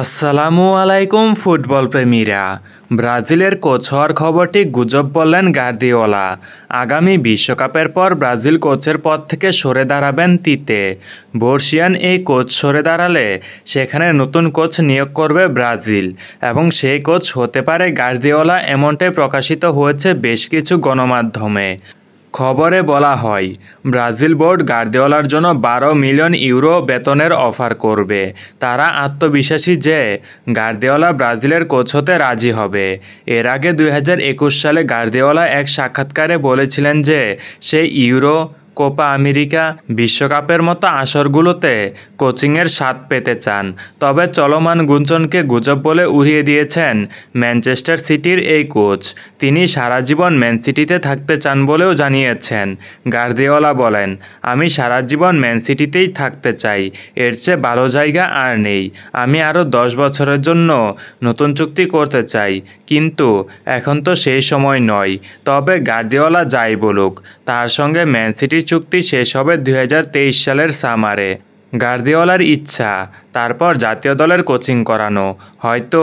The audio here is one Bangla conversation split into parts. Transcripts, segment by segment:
আসসালামু আলাইকুম ফুটবল প্রেমীরা ব্রাজিলের কোচ হওয়ার খবরটি গুজব বললেন গার্দিওলা আগামী বিশ্বকাপের পর ব্রাজিল কোচের পদ থেকে সরে দাঁড়াবেন তিতে বর্ষিয়ান এই কোচ সরে দাঁড়ালে সেখানে নতুন কোচ নিয়োগ করবে ব্রাজিল এবং সেই কোচ হতে পারে গার্দিওলা এমনটাই প্রকাশিত হয়েছে বেশ কিছু গণমাধ্যমে খবরে বলা হয় ব্রাজিল বোর্ড গার্দিওলার জন্য বারো মিলিয়ন ইউরো বেতনের অফার করবে তারা আত্মবিশ্বাসী যে গার্দিওলা ব্রাজিলের কোচ হতে রাজি হবে এর আগে দুই সালে গার্দিওলা এক সাক্ষাৎকারে বলেছিলেন যে সে ইউরো কোপা আমেরিকা বিশ্বকাপের মতো আসরগুলোতে কোচিংয়ের স্বাদ পেতে চান তবে চলমান গুঞ্জনকে গুজব বলে উড়িয়ে দিয়েছেন ম্যানচেস্টার সিটির এই কোচ তিনি সারা জীবন ম্যান সিটিতে থাকতে চান বলেও জানিয়েছেন গার্দিওলা বলেন আমি সারা জীবন ম্যান সিটিতেই থাকতে চাই এর চেয়ে ভালো জায়গা আর নেই আমি আরও দশ বছরের জন্য নতুন চুক্তি করতে চাই কিন্তু এখন তো সেই সময় নয় তবে গার্দিওলা যাই বলুক তার সঙ্গে ম্যান সিটির চুক্তি শেষ হবে দুই সালের সামারে গার্দিওলার ইচ্ছা তারপর জাতীয় দলের কোচিং করানো হয়তো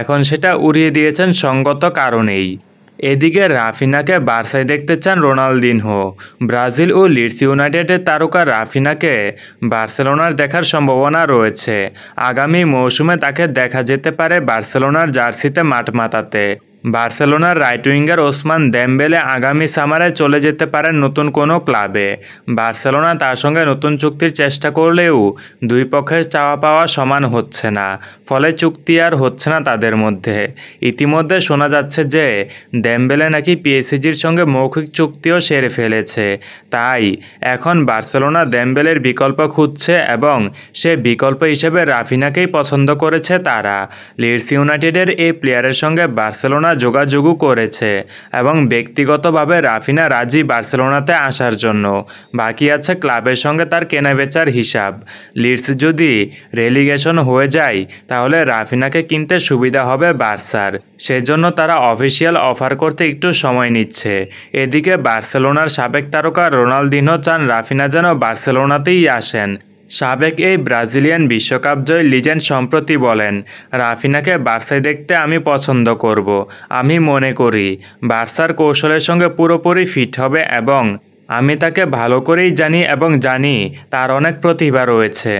এখন সেটা উড়িয়ে দিয়েছেন সঙ্গত কারণেই এদিকে রাফিনাকে বার্সায় দেখতে চান রোনালদিনহো ব্রাজিল ও লিডস ইউনাইটেডের তারকা রাফিনাকে বার্সেলোনার দেখার সম্ভাবনা রয়েছে আগামী মৌসুমে তাকে দেখা যেতে পারে বার্সেলোনার জার্সিতে মাঠ মাতাতে বার্সেলোনার রাইট উইঙ্গার ওসমান দেমবেলে আগামী সামারে চলে যেতে পারেন নতুন কোনো ক্লাবে বার্সেলোনা তার সঙ্গে নতুন চুক্তির চেষ্টা করলেও দুই পক্ষের চাওয়া পাওয়া সমান হচ্ছে না ফলে চুক্তি আর হচ্ছে না তাদের মধ্যে ইতিমধ্যে শোনা যাচ্ছে যে দেমবেলে নাকি পিএসিজির সঙ্গে মৌখিক চুক্তিও সেরে ফেলেছে তাই এখন বার্সেলোনা দেমবেলের বিকল্প খুঁজছে এবং সে বিকল্প হিসেবে রাফিনাকেই পছন্দ করেছে তারা লিডস ইউনাইটেডের এই প্লেয়ারের সঙ্গে বার্সেলোনা যোগাযোগও করেছে এবং ব্যক্তিগতভাবে রাফিনা রাজি বার্সেলোনাতে আসার জন্য বাকি আছে ক্লাবের সঙ্গে তার কেনাবেচার হিসাব লিডস যদি রেলিগেশন হয়ে যায় তাহলে রাফিনাকে কিনতে সুবিধা হবে বার্সার সেজন্য তারা অফিসিয়াল অফার করতে একটু সময় নিচ্ছে এদিকে বার্সেলোনার সাবেক তারকা রোনালদিনহো চান রাফিনা যেন বার্সেলোনাতেই আসেন সাবেক এই ব্রাজিলিয়ান বিশ্বকাপ জয় লিজেন্ড সম্প্রতি বলেন রাফিনাকে বার্সায় দেখতে আমি পছন্দ করব আমি মনে করি বার্সার কৌশলের সঙ্গে পুরোপুরি ফিট হবে এবং আমি তাকে ভালো করেই জানি এবং জানি তার অনেক প্রতিভা রয়েছে